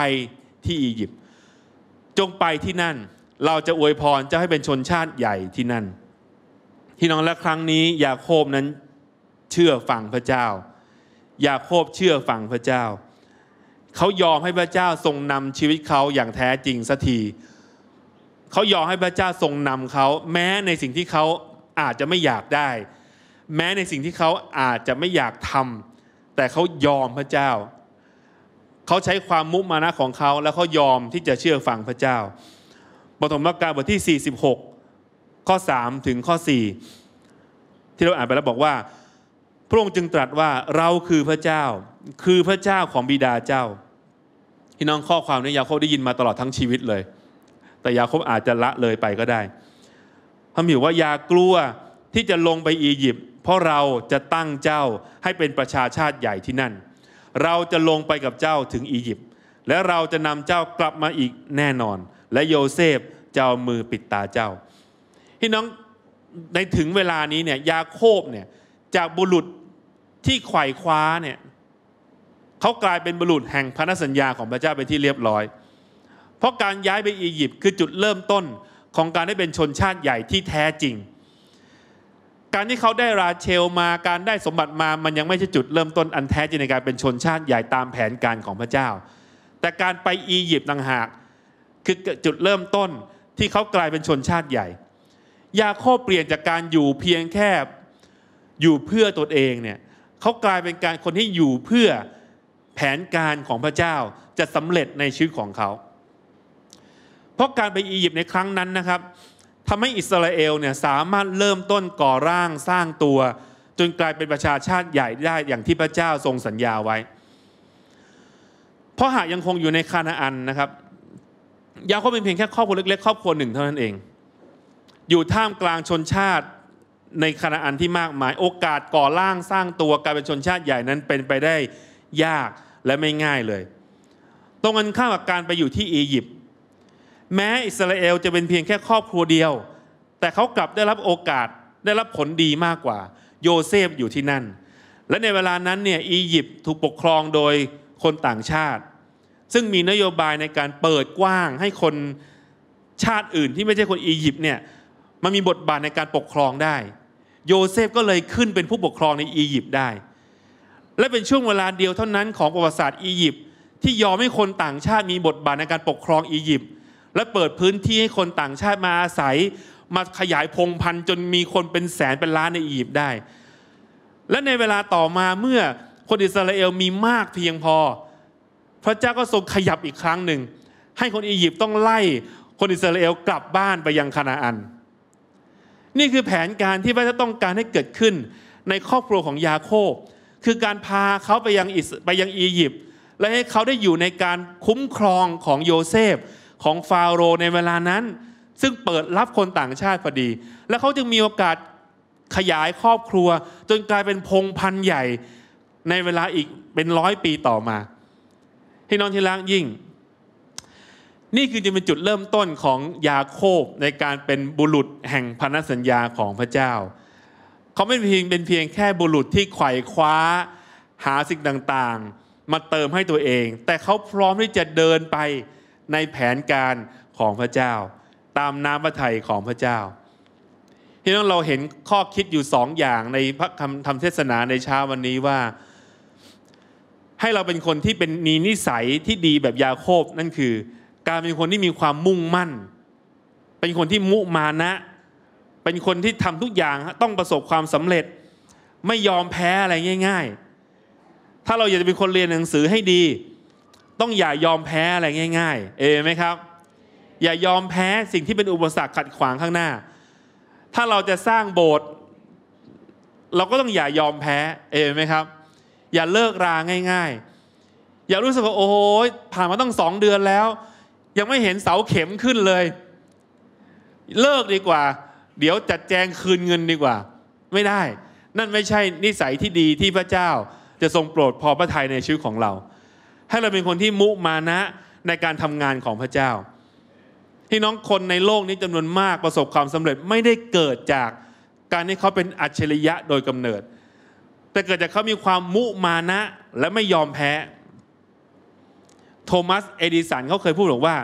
ที่อียิปต์จงไปที่นั่นเราจะอวยพรจะให้เป็นชนชาติใหญ่ที่นั่นที่น้องและครั้งนี้ยาโคบนั้นเชื่อฟังพระเจ้ายาโคบเชื่อฟังพระเจ้า เขายอมให้พระเจ้าทรงนำชีวิตเขาอย่างแท้จริงสักทีเขายอมให้พระเจ้าทรงนำเขา แม้ในสิ่งที่เขาอาจจะไม่อยากได้ แม้ในสิ่งที่เขาอาจจะไม่อยากทำแต่เขายอมพระเจ้า เขาใช้ความมุมานะของเขา แล้วเขายอมที่จะเชื่อฟังพระเจ้าบทธรรมการบทที่ 46 ข้อ 3 ถึงข้อ 4 ที่เราอ่านไปแล้วบอกว่า พระองค์จึงตรัสว่าเราคือพระเจ้า คือพระเจ้าของบิดาเจ้าที่น้องข้อความนี้ยาโคบได้ยินมาตลอดทั้งชีวิตเลยแต่ยาโคบอาจจะละเลยไปก็ได้พระมิวว่าอย่ากลัวที่จะลงไปอียิปต์เพราะเราจะตั้งเจ้าให้เป็นประชาชาติใหญ่ที่นั่น เราจะลงไปกับเจ้าถึงอียิปต์และเราจะนำเจ้ากลับมาอีกแน่นอน และโยเซฟจะเอามือปิดตาเจ้าพี่น้อง ในถึงเวลานี้เนี่ยยาโคบเนี่ยจากบุรุษที่ไขว่คว้าเนี่ยเขากลายเป็นบุรุษแห่งพันธสัญญาของพระเจ้าเป็นที่เรียบร้อยพราะการย้ายไปอียิปต์คือจุดเริ่มต้นของการได้เป็นชนชาติใหญ่ที่แท้จริง การที่เขาได้ราเชลมาการได้สมบัติมามันยังไม่ใช่จุดเริ่มต้นอันแท้จริงในการเป็นชนชาติใหญ่ตามแผนการของพระเจ้า แต่การไปอียิปต์ต่างหากคือจุดเริ่มต้นที่เขากลายเป็นชนชาติใหญ่ ยาโคบเปลี่ยนจากการอยู่เพียงแค่อยู่เพื่อตนเองเนี่ยเขากลายเป็นการคนที่อยู่เพื่อแผนการของพระเจ้าจะสำเร็จในชีวิตของเขาเพราะการไปอียิปต์ในครั้งนั้นนะครับทำให้อิสราเอลเนี่ยสามารถเริ่มต้นก่อร่างสร้างตัว จนกลายเป็นประชาชาติใหญ่ได้อย่างที่พระเจ้าทรงสัญญาไว้ เพราะหากยังคงอยู่ในคานาอันนะครับยาโคบเป็นเพียงแค่ครอบครัวเล็กๆครอบครัวหนึ่งเท่านั้นเอง อยู่ท่ามกลางชนชาติในคานาอันที่มากมายโอกาสก่อร่างสร้างตัวกลายเป็นชนชาติใหญ่นั้นเป็นไปได้ยากและไม่ง่ายเลย ตรงกันข้ามกับการไปอยู่ที่อียิปต์แม้อิสราเอลจะเป็นเพียงแค่ครอบครัวเดียว แต่เขากลับได้รับโอกาส ได้รับผลดีมากกว่า โยเซฟอยู่ที่นั่น และในเวลานั้นเนี่ยอียิปต์ถูกปกครองโดยคนต่างชาติ ซึ่งมีนโยบายในการเปิดกว้างให้คนชาติอื่นที่ไม่ใช่คนอียิปต์เนี่ยมันมีบทบาทในการปกครองได้ โยเซฟก็เลยขึ้นเป็นผู้ปกครองในอียิปต์ได้ และเป็นช่วงเวลาเดียวเท่านั้น ของประวัติศาสตร์อียิปต์ที่ยอมให้คนต่างชาติมีบทบาทในการปกครองอียิปต์และเปิดพื้นที่ให้คนต่างชาติมาอาศัยมาขยายพงพันจนมีคนเป็นแสนเป็นล้านในอียิปต์ได้ และในเวลาต่อมาเมื่อคนอิสราเอลมีมากเพียงพอ พระเจ้าก็ทรงขยับอีกครั้งหนึ่งให้คนอียิปต์ต้องไล่คนอิสราเอลกลับบ้านไปยังคานาอัน นี่คือแผนการที่พระเจ้าต้องการให้เกิดขึ้นในครอบครัวของยาโคบคือการพาเขาไปยังไปยังอียิปต์และให้เขาได้อยู่ในการคุ้มครองของโยเซฟของฟาโรห์ในเวลานั้นซึ่งเปิดรับคนต่างชาติพอดี และเขาจึงมีโอกาสขยายครอบครัวจนกลายเป็นพงพันใหญ่ในเวลาอีกเป็นร้อยปีต่อมา ที่น้องที่้างยิ่ง นี่คือจะเป็นจุดเริ่มต้นของยาโคบ ในการเป็นบุรุษแห่งพันธสัญญาของพระเจ้า เขาไม่เพียงเป็นเพียงแค่บุรุษที่ไขว่คว้า หาสิ่งต่างๆ มาเติมให้ตัวเอง แต่เขาพร้อมที่จะเดินไปในแผนการของพระเจ้า ตามน้ำพระทัยของพระเจ้าที่น้องเราเห็นข้อคิดอยู่สองอย่างในพระคำทำเทศนาในเช้าวันนี้ว่า ให้เราเป็นคนที่เป็นมีนิสัยที่ดีแบบยาโคบนั่นคือการเป็นคนที่มีความมุ่งมั่น เป็นคนที่มุมานะ เป็นคนที่ทำทุกอย่างต้องประสบความสำเร็จไม่ยอมแพ้อะไรง่าย ๆ ถ้าเราอยากจะเป็นคนเรียนหนังสือให้ดีต้องอย่ายอมแพ้อะไรง่าย ๆ เอไหมครับ อย่ายอมแพ้สิ่งที่เป็นอุปสรรคขัดขวางข้างหน้า ถ้าเราจะสร้างโบสถ์เราก็ต้องอย่ายอมแพ้ เอไหมครับ อย่าเลิกราง่าย ๆ อย่ารู้สึกว่าโอ้ยผ่านมาต้องสองเดือนแล้ว ยังไม่เห็นเสาเข็มขึ้นเลย เลิกดีกว่า เดี๋ยวจัดแจงคืนเงินดีกว่า ไม่ได้ นั่นไม่ใช่นิสัยที่ดีที่พระเจ้าจะทรงโปรดพอพระทัยในชีวิตของเราให้เราเป็นคนที่มุมานะ ในการทำงานของพระเจ้าที่น้องคนในโลกนี้จำนวนมากประสบความสำเร็จไม่ได้เกิดจากการที่เขาเป็นอัจฉริยะโดยกำเนิด แต่เกิดจากเขามีความมุมานะ และไม่ยอมแพ้ โทมัสเอดิสันเขาเคยพูดบอกว่า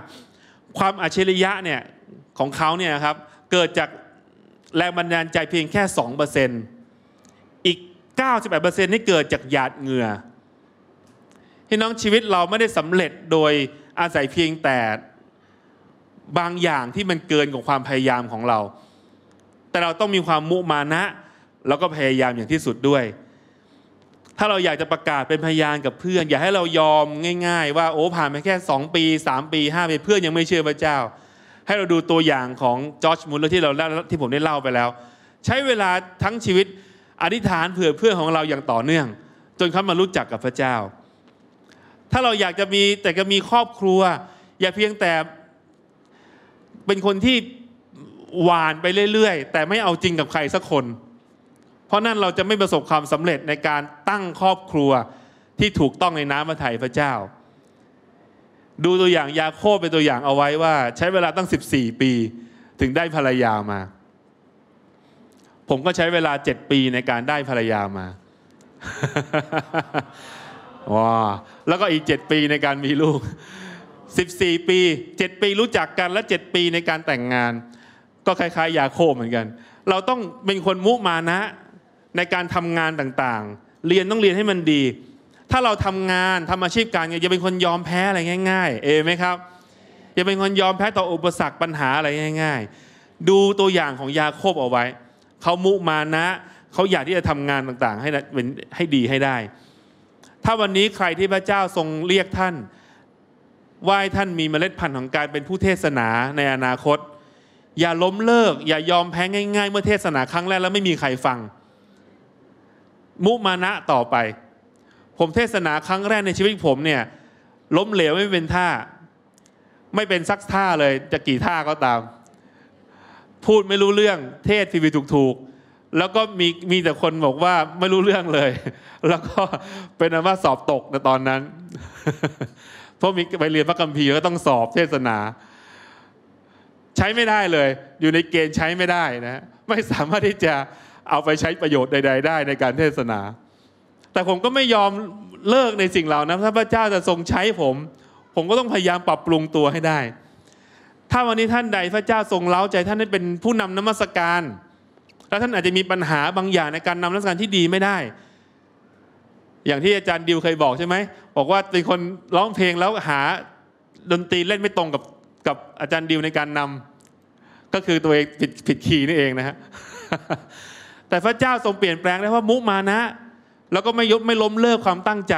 ความอัจฉริยะเนี่ยของเขาเนี่ยครับเกิดจากแรงบันดาลใจเพียงแค่ 2%อีก 98%นี่เกิดจากหยาดเหงื่อพี่น้องชีวิตเราไม่ได้สำเร็จโดยอาศัยเพียงแต่บางอย่างที่มันเกินกว่าความพยายามของเรา แต่เราต้องมีความมุมานะ แล้วก็พยายามอย่างที่สุดด้วย ถ้าเราอยากจะประกาศเป็นพยานกับเพื่อน อย่าให้เรายอมง่าย ๆ ว่าโอ้ผ่านไปแค่ 2 ปี 3 ปี5ปีเพื่อนยังไม่เชื่อพระเจ้า ให้เราดูตัวอย่างของจอร์จมุลเลอร์ที่เราที่ผมได้เล่าไปแล้วใช้เวลาทั้งชีวิตอธิษฐานเผื่อเพื่อนของเราอย่างต่อเนื่อง จนเขามารู้จักกับพระเจ้าถ้าเราอยากจะมีแต่จะมีครอบครัว อย่าเพียงแต่เป็นคนที่หวานไปเรื่อยๆแต่ไม่เอาจริงกับใครสักคน เพราะนั่นเราจะไม่ประสบความสำเร็จในการตั้งครอบครัวที่ถูกต้องในน้ำพระทัยพระเจ้า ดูตัวอย่างยาโคบเป็นตัวอย่างเอาไว้ว่า ใช้เวลาตั้ง 14 ปี ถึงได้ภรรยามา ผมก็ใช้เวลา 7 ปีในการได้ภรรยามาว้าแล้วก็อีก 7 ปีในการมีลูก 14 ปี 7 ปีรู้จักกันและ7ปีในการแต่งงาน ก็คล้ายๆ ยาโคเหมือนกัน เราต้องเป็นคนมุมานะในการทำงานต่างๆ เรียนต้องเรียนให้มันดี ถ้าเราทำงานทำอาชีพการเงินอย่าเป็นคนยอมแพ้อะไรง่าย ๆเอไหมครับ อย่าเป็นคนยอมแพ้ต่ออุปสรรคปัญหาอะไรง่ายๆ ดูตัวอย่างของยาโคบเอาไว้เขามุมานะเขาอยากที่จะทำงานต่างๆ ให้เป็นให้ดีให้ได้ถ้าวันนี้ใครที่พระเจ้าทรงเรียกท่านว่า้ท่านมีเมล็ดพันธุ์ของการเป็นผู้เทศนาในอนาคต อย่าล้มเลิกอย่ายอมแพ้ง่าย ๆ เมื่อเทศนาครั้งแรกแล้วไม่มีใครฟัง มุมาณะต่อไป ผมเทศนาครั้งแรกในชีวิตผมเนี่ย ล้มเหลวไม่เป็นท่า ไม่เป็นซักท่าเลยจะกี่ท่าก็ตาม พูดไม่รู้เรื่องเทศทีวีถูกๆแล้วก็มีมีแต่คนบอกว่าไม่รู้เรื่องเลย แล้วก็เป็นอนว่าสอบตกในตอนนั้นเพราะมีไปเรียนพระคัมภีร์ก็ต้องสอบเทศนา ใช้ไม่ได้เลย อยู่ในเกณฑ์ใช้ไม่ได้นะ ไม่สามารถที่จะเอาไปใช้ประโยชน์ใด ๆ ได้ในการเทศนา แต่ผมก็ไม่ยอมเลิกในสิ่งเหล่านั้นถ้าพระเจ้าจะทรงใช้ผม ผมก็ต้องพยายามปรับปรุงตัวให้ได้ ถ้าวันนี้ท่านใดพระเจ้าทรงเล้าใจท่านให้เป็นผู้นำนมัสการแล้วท่านอาจจะมีปัญหาบางอย่างในการนำรัชการที่ดีไม่ได้ อย่างที่อาจารย์ดิวเคยบอกใช่ไหม บอกว่าเป็นคนร้องเพลงแล้วหาดนตรีเล่นไม่ตรงกับกับอาจารย์ดิวในการนำก็คือตัวเองผิดผิดคีย์นี่เองนะฮะ แต่พระเจ้าทรงเปลี่ยนแปลงได้ว่ามุมานะ แล้วก็ไม่ยบไม่ล้มเลิกความตั้งใจ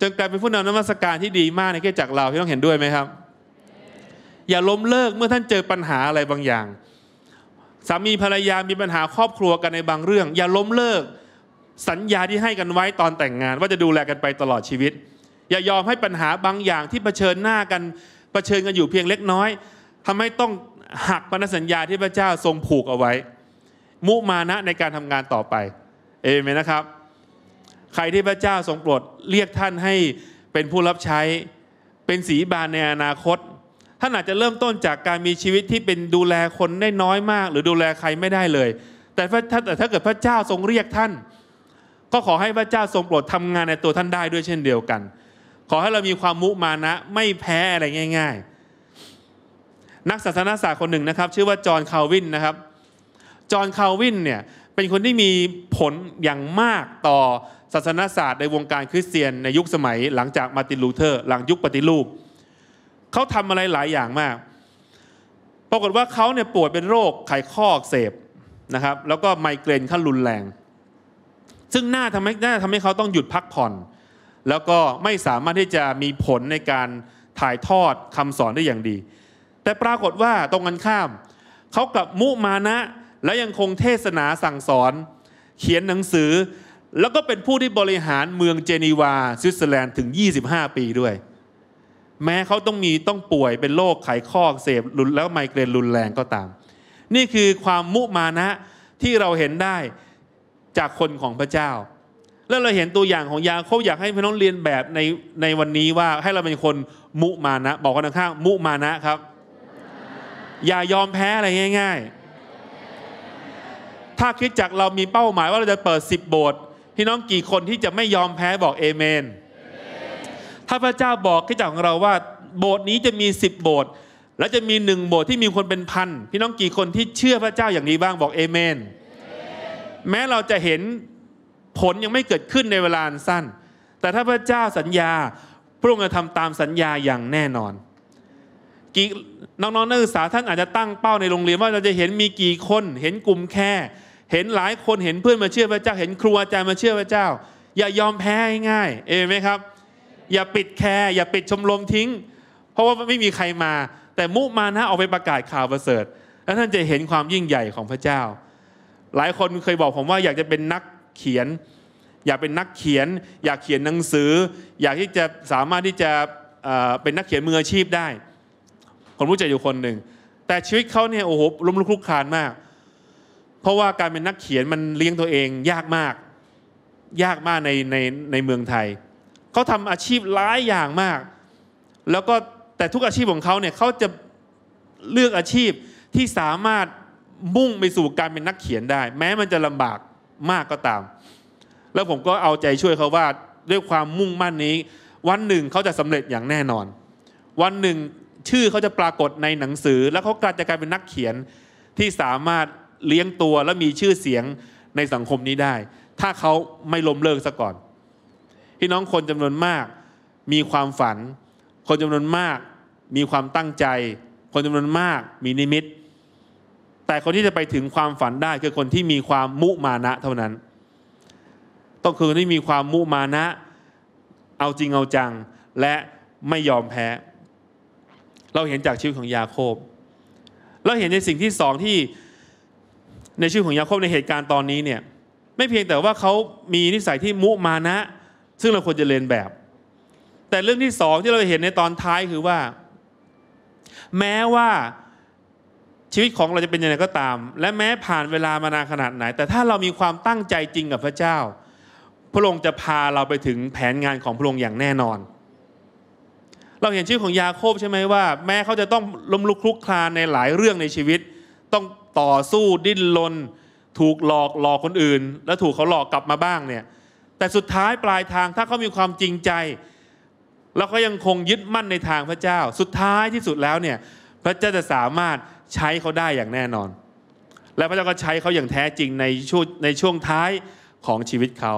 จนกลายเป็นผู้นำนมัสการที่ดีมากในเกจากเราที่ต้องเห็นด้วยไหมครับ อย่าล้มเลิกเมื่อท่านเจอปัญหาอะไรบางอย่างสามีภรรยามีปัญหาครอบครัวกันในบางเรื่อง อย่าล้มเลิกสัญญาที่ให้กันไว้ตอนแต่งงานว่าจะดูแลกันไปตลอดชีวิต อย่ายอมให้ปัญหาบางอย่างที่เผชิญหน้ากันเผชิญกันอยู่เพียงเล็กน้อย ทำให้ต้องหักพันธสัญญาที่พระเจ้าทรงผูกเอาไว้ มุมานะในการทำงานต่อไปเอเมนนะครับ ใครที่พระเจ้าทรงโปรดเรียกท่านให้เป็นผู้รับใช้ เป็นสีบานในอนาคตท่านอาจจะเริ่มต้นจากการมีชีวิตที่เป็นดูแลคนได้น้อยมาก หรือดูแลใครไม่ได้เลย แต่ถ้าถ้าเกิดพระเจ้าทรงเรียกท่าน ก็ขอให้พระเจ้าทรงโปรดทำงานในตัวท่านได้ด้วยเช่นเดียวกัน ขอให้เรามีความมุมานะไม่แพ้อะไรง่ายๆ นักศาสนาศาสตร์คนหนึ่งนะครับ ชื่อว่าจอห์นคาวินนะครับจอห์นคาวินเนี่ยเป็นคนที่มีผลอย่างมากต่อศาสนาศาสตร์ในวงการคริสเตียน ในยุคสมัย หลังจากมาตินลูเทอร์ หลังยุคปฏิรูปเขาทำอะไรหลายอย่างมาก ปรากฏว่าเขาเนี่ยป่วยเป็นโรคไขข้ออักเสบนะครับ แล้วก็ไมเกรนขั้นรุนแรง ซึ่งหน้าทำให้หน้าทำให้เขาต้องหยุดพักผ่อน แล้วก็ไม่สามารถที่จะมีผลในการถ่ายทอดคำสอนได้อย่างดี แต่ปรากฏว่าตรงกันข้าม เขากลับมุมานะ และยังคงเทศนาสั่งสอน เขียนหนังสือ แล้วก็เป็นผู้ที่บริหารเมืองเจนีวาสวิตเซอร์แลนด์ถึง 25 ปีด้วยแม้เขาต้องมีต้องป่วยเป็นโรคไขข้อเสพรุนแล้วไมเกรนรุนแรงก็ตาม นี่คือความมุมานะที่เราเห็นได้จากคนของพระเจ้า แล้วเราเห็นตัวอย่างของยาโคบอยากให้พี่น้องเรียนแบบในในวันนี้ว่าให้เราเป็นคนมุมานะ บอกคนข้างมุมานะครับ อย่ายอมแพ้อะไรง่ายๆ ถ้าคิดจากเรามีเป้าหมายว่าเราจะเปิดสิบโบสถ์พี่น้องกี่คนที่จะไม่ยอมแพ้บอกเอเมนถ้าพระเจ้าบอกข้จากของเราว่าโบสถ์นี้จะมีสิบโบสถ์และจะมีหนึ่งโบสถ์ที่มีคนเป็นพันพี่น้องกี่คนที่เชื่อพระเจ้าอย่างนี้บ้างบอกเอเมน แม้เราจะเห็นผลยังไม่เกิดขึ้นในเวลาสั้น แต่ถ้าพระเจ้าสัญญาพระองค์จะทำตามสัญญาอย่างแน่นอน กี่ น้อง ๆนักศึกษาท่านอาจจะตั้งเป้าในโรงเรียนว่าเราจะเห็นมีกี่คนเห็นกลุ่มแค่ เห็นหลายคนเห็นเพื่อนมาเชื่อพระเจ้าเห็นครูอาจารย์มาเชื่อพระเจ้า อย่ายอมแพ้ง่ายเอไหมครับอย่าปิดแคร์อย่าปิดชมรมทิ้ง เพราะว่าไม่มีใครมา แต่มุมานะเอาไปประกาศข่าวประเสริฐแล้วท่านจะเห็นความยิ่งใหญ่ของพระเจ้า หลายคนเคยบอกผมว่า อยากจะเป็นนักเขียน อยากเป็นนักเขียน อยากเขียนหนังสือ อยากที่จะสามารถที่จะเป็นนักเขียนมืออาชีพได้ผมรู้จักอยู่คนหนึ่งแต่ชีวิตเขาเนี่ยโอ้โหล้มลุกคลุกคลานมาก เพราะว่าการเป็นนักเขียนมันเลี้ยงตัวเองยากมาก ยากมากในในในเมืองไทยเขาทำอาชีพหลายอย่างมาก แล้วก็แต่ทุกอาชีพของเขาเนี่ยเขาจะเลือกอาชีพที่สามารถมุ่งไปสู่การเป็นนักเขียนได้ แม้มันจะลำบากมากก็ตาม แล้วผมก็เอาใจช่วยเขาว่าด้วยความมุ่งมั่นนี้ วันหนึ่งเขาจะสำเร็จอย่างแน่นอน วันหนึ่งชื่อเขาจะปรากฏในหนังสือ แล้วเขากลายจะกลายเป็นนักเขียนที่สามารถเลี้ยงตัวและมีชื่อเสียงในสังคมนี้ได้ ถ้าเขาไม่ล้มเลิกซะก่อนพี่น้องคนจำนวนมากมีความฝัน คนจำนวนมาก มีความตั้งใจ คนจำนวนมากมีนิมิต แต่คนที่จะไปถึงความฝันได้คือคนที่มีความมุมานะเท่านั้น ต้องคือที่มีความมุมานะ เอาจริงเอาจังและไม่ยอมแพ้ เราเห็นจากชีวิตของยาโคบ เราเห็นในสิ่งที่สองที่ในชื่อของยาโคบในเหตุการณ์ตอนนี้เนี่ย ไม่เพียงแต่ว่าเขามีนิสัยที่มุมานะซึ่งเราควรจะเรียนแบบ แต่เรื่องที่สองที่เราเห็นในตอนท้ายคือว่า แม้ว่าชีวิตของเราจะเป็นยังไงก็ตาม และแม้ผ่านเวลามานานขนาดไหน แต่ถ้าเรามีความตั้งใจจริงกับพระเจ้าพระองค์จะพาเราไปถึงแผนงานของพระองค์อย่างแน่นอน เราเห็นชื่อของยาโคบใช่ไหมว่าแม้เขาจะต้องล้มลุกคลุกคลานในหลายเรื่องในชีวิต ต้องต่อสู้ดิ้นรนถูกหลอกหลอกคนอื่น และถูกเขาหลอกกลับมาบ้างเนี่ยแต่สุดท้ายปลายทางถ้าเขามีความจริงใจ แล้วเขายังคงยึดมั่นในทางพระเจ้า สุดท้ายที่สุดแล้วเนี่ยพระเจ้าจะสามารถใช้เขาได้อย่างแน่นอน และพระเจ้าก็ใช้เขาอย่างแท้จริงในช่วงในช่วงท้ายของชีวิตเขา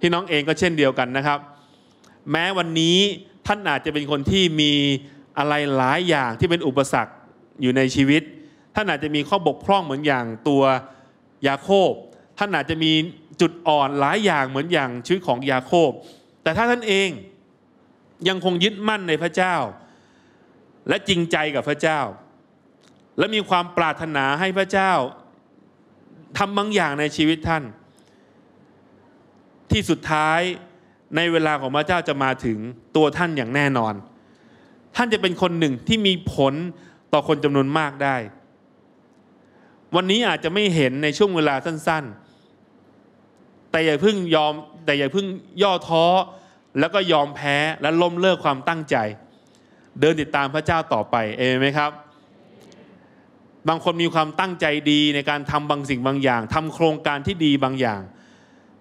ที่น้องเองก็เช่นเดียวกันนะครับ แม้วันนี้ท่านอาจจะเป็นคนที่มีอะไรหลายอย่างที่เป็นอุปสรรคอยู่ในชีวิตท่านอาจจะมีข้อบกพร่องเหมือนอย่างตัวยาโคบท่านอาจจะมีจุดอ่อนหลายอย่างเหมือนอย่างชีวิตของยาโคบ แต่ถ้าท่านเองยังคงยึดมั่นในพระเจ้า และจริงใจกับพระเจ้า และมีความปรารถนาให้พระเจ้าทำบางอย่างในชีวิตท่าน ที่สุดท้ายในเวลาของพระเจ้าจะมาถึงตัวท่านอย่างแน่นอน ท่านจะเป็นคนหนึ่งที่มีผลต่อคนจำนวนมากได้ วันนี้อาจจะไม่เห็นในช่วงเวลาสั้นแต่อย่าเพิ่งยอมแต่อย่าเพิ่งย่อท้อแล้วก็ยอมแพ้และล้มเลิกความตั้งใจ เดินติดตามพระเจ้าต่อไป เอเมนไหมครับ บางคนมีความตั้งใจดีในการทำบางสิ่งบางอย่าง ทำโครงการที่ดีบางอย่าง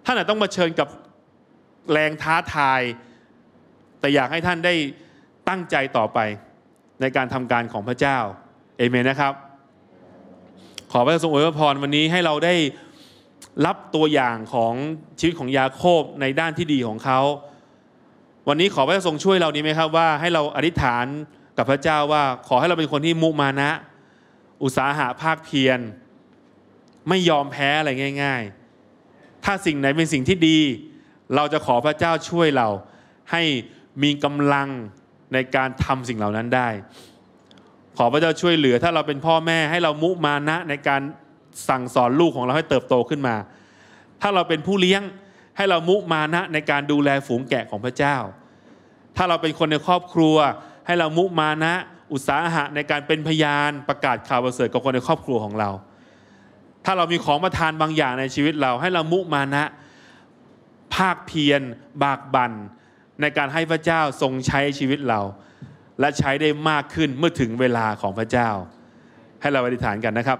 ท่านอาจต้องมาเชิญกับแรงท้าทายแต่อยากให้ท่านได้ตั้งใจต่อไป ในการทำการของพระเจ้า เอเมนนะครับ ขอพระทรงอวยพรวันนี้ให้เราได้รับตัวอย่างของชีวิตของยาโคบในด้านที่ดีของเขา วันนี้ขอพระเจ้าทรงช่วยเรานี้ไหมครับว่าให้เราอธิษฐานกับพระเจ้าว่าขอให้เราเป็นคนที่มุมานะ อุตสาหะภาคเพียร ไม่ยอมแพ้อะไรง่าย ๆ ถ้าสิ่งไหนเป็นสิ่งที่ดี เราจะขอพระเจ้าช่วยเรา ให้มีกำลังในการทำสิ่งเหล่านั้นได้ ขอพระเจ้าช่วยเหลือ ถ้าเราเป็นพ่อแม่ให้เรามุมานะในการสั่งสอนลูกของเราให้เติบโตขึ้นมา ถ้าเราเป็นผู้เลี้ยงให้เรามุมานะในการดูแลฝูงแกะของพระเจ้า ถ้าเราเป็นคนในครอบครัว ให้เรามุมานะ อุตสาหะในการเป็นพยานประกาศข่าวประเสริฐกับคนในครอบครัวของเรา ถ้าเรามีของประทานบางอย่างในชีวิตเราให้เรามุมานะ ภาคเพียรบากบั่นในการให้พระเจ้าทรงใช้ชีวิตเรา และใช้ได้มากขึ้นเมื่อถึงเวลาของพระเจ้า ให้เราอธิษฐานกันนะครับ